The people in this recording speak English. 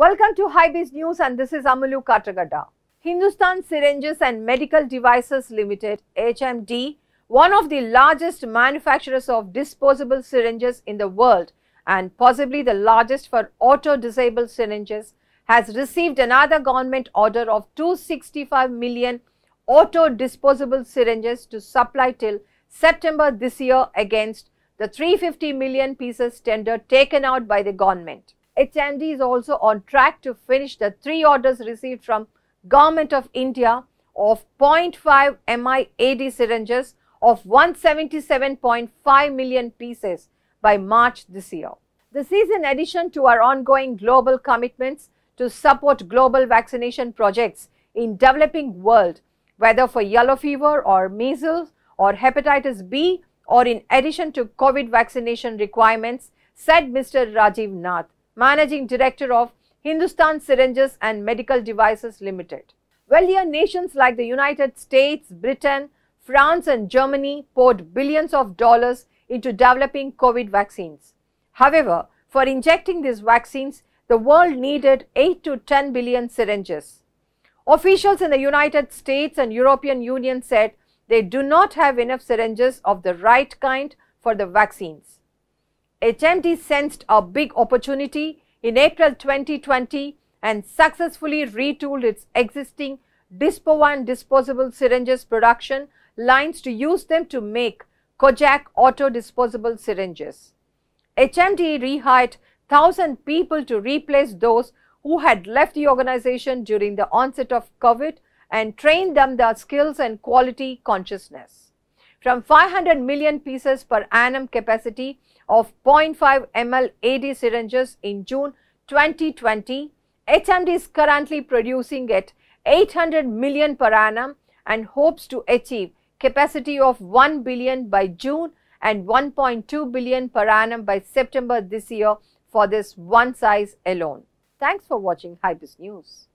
Welcome to Highbees News and this is Amalu Katagada. Hindustan Syringes and Medical Devices Limited HMD, one of the largest manufacturers of disposable syringes in the world and possibly the largest for auto-disabled syringes, has received another government order of 265 million auto-disposable syringes to supply till September this year against the 350 million pieces tender taken out by the government. HMD is also on track to finish the three orders received from Government of India of 0.5 MIAD syringes of 177.5 million pieces by March this year. This is in addition to our ongoing global commitments to support global vaccination projects in developing world, whether for yellow fever or measles or hepatitis B or in addition to COVID vaccination requirements, said Mr. Rajiv Nath. Managing Director of Hindustan Syringes and Medical Devices Limited. Well, here nations like the United States, Britain, France and Germany poured billions of dollars into developing COVID vaccines. However, for injecting these vaccines, the world needed 8 to 10 billion syringes. Officials in the United States and European Union said they do not have enough syringes of the right kind for the vaccines. HMT sensed a big opportunity in April 2020 and successfully retooled its existing 1 disposable syringes production lines to use them to make Kojak auto disposable syringes. HMT rehired 1000 people to replace those who had left the organization during the onset of COVID and trained them their skills and quality consciousness from 500 million pieces per annum capacity of 0.5 ml AD syringes in June 2020. HMD is currently producing at 800 million per annum and hopes to achieve capacity of 1 billion by June and 1.2 billion per annum by September this year for this one size alone. Thanks for watching Hypus News.